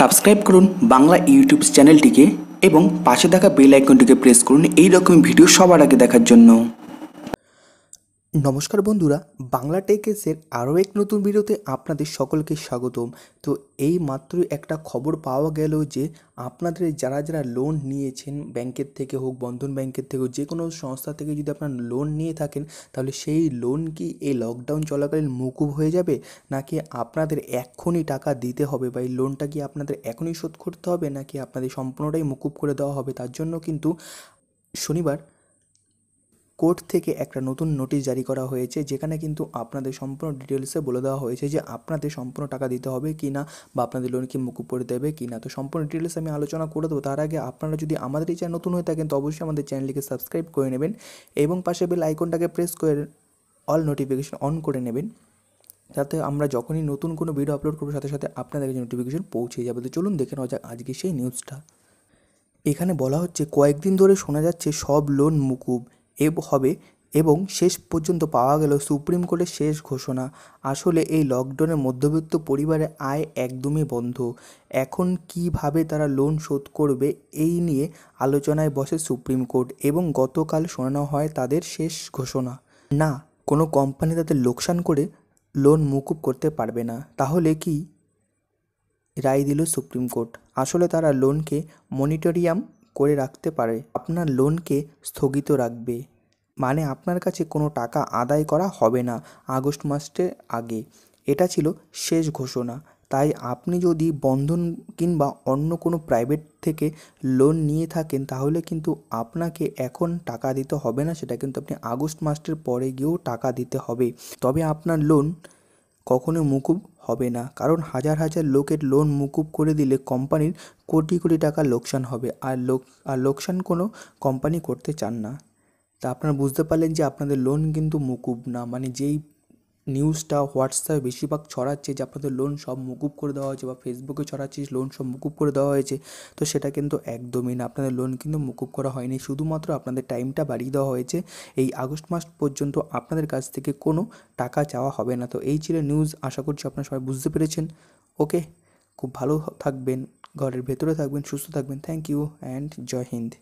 subscribe করুন Bangla YouTube চ্যানেলটিকে এবং পাশে থাকা বেল আইকনটিকে প্রেস করুন এই রকম ভিডিও সবার আগে দেখার জন্য নমস্কার বন্ধুরা বাংলা টেকেসের আরও এক নতুন ভিডিওতে আপনাদের সকলকে স্বাগতম তো এই মাত্রই একটা খবর পাওয়া গেল যে আপনাদের যারা যারা লোন নিয়েছেন ব্যাংকের থেকে হোক বন্ধন ব্যাংকের থেকে হোক যে কোনো সংস্থা থেকে যদি আপনারা লোন নিয়ে থাকেন তাহলে সেই লোন কি এই লকডাউন চলাকালীন মকুব হয়ে যাবে নাকি আপনাদের এক্ষুনি টাকা দিতে হবে বা এই লোনটা কি আপনাদের এখনই শোধ করতে হবে নাকি আপনাদের সম্পূর্ণটাই মকুব করে দেওয়া হবে তার জন্য কিন্তু শনিবার কোর্ট থেকে একটা নতুন নোটিশ জারি করা হয়েছে যেখানে কিন্তু আপনাদের সম্পূর্ণ ডিটেলসে বলে দেওয়া হয়েছে যে আপনাদের সম্পূর্ণ টাকা দিতে হবে কি না বা আপনাদের লোন কি মুকুব করে দেবে কি না তো সম্পূর্ণ ডিটেলস আমি আলোচনা করে দেবো তার আগে আপনারা যদি আমাদের এই চ্যানেল নতুন হয়ে থাকেন তো অবশ্যই আমাদের চ্যানেলটিকে সাবস্ক্রাইব করে নেবেন এবং পাশে বেল আইকনটাকে প্রেস করে অল নোটিফিকেশন অন করে নেবেন যাতে আমরা যখনই নতুন কোনো ভিডিও আপলোড করবো সাথে সাথে আপনাদের কাছে নোটিফিকেশন পৌঁছে যাবে তো চলুন দেখে নেওয়া যাক আজকে সেই নিউজটা এখানে বলা হচ্ছে কয়েকদিন ধরে শোনা যাচ্ছে সব লোন মুকুব হবে এবং শেষ পর্যন্ত পাওয়া গেল সুপ্রিম কোর্টের শেষ ঘোষণা আসলে এই লকডাউনে মধ্যবিত্ত পরিবারের আয় একদমই বন্ধ এখন কিভাবে তারা লোন শোধ করবে এই নিয়ে আলোচনায় বসে সুপ্রিম কোর্ট এবং গতকাল শোনানো হয় তাদের শেষ ঘোষণা না কোনো কোম্পানি তাদের লোকসান করে লোন মুকুব করতে পারবে না তাহলে কি রায় দিল সুপ্রিম কোর্ট আসলে তারা লোনকে মনিটরিয়াম করে রাখতে পারে আপনার লোনকে স্থগিত রাখবে মানে আপনার কাছে কোনো টাকা আদায় করা হবে না আগস্ট মাসের আগে এটা ছিল শেষ ঘোষণা তাই আপনি যদি বন্ধন কিংবা অন্য কোনো প্রাইভেট থেকে লোন নিয়ে থাকেন তাহলে কিন্তু আপনাকে এখন টাকা দিতে হবে না সেটা কিন্তু আপনি আগস্ট মাসের পরে গিয়েও টাকা দিতে হবে তবে আপনার লোন কখনো মুকুব হবে না কারণ হাজার হাজার লোকের লোন মুকুব করে দিলে কোম্পানির কোটি কোটি টাকা লোকসান হবে আর লোক আর লোকসান কোনো কোম্পানি করতে চান না তা আপনারা বুঝতে পারলেন যে আপনাদের লোন কিন্তু মুকুব না মানে যেই নিউজটা হোয়াটসঅ্যাপে বেশিরভাগ ছড়াচ্ছে যে আপনাদের লোন সব মুকুব করে দেওয়া হয়েছে বা ফেসবুকে ছড়াচ্ছে লোন সব মুকুব করে দেওয়া হয়েছে তো সেটা কিন্তু একদমই না আপনাদের লোন কিন্তু মুকুব করা হয়নি শুধুমাত্র আপনাদের টাইমটা বাড়িয়ে দেওয়া হয়েছে এই আগস্ট মাস পর্যন্ত আপনাদের কাছ থেকে কোনো টাকা চাওয়া হবে না তো এই ছিল নিউজ আশা করছি আপনারা সবাই বুঝতে পেরেছেন ওকে খুব ভালো থাকবেন ঘরের ভেতরে থাকবেন সুস্থ থাকবেন thank you and Jai Hind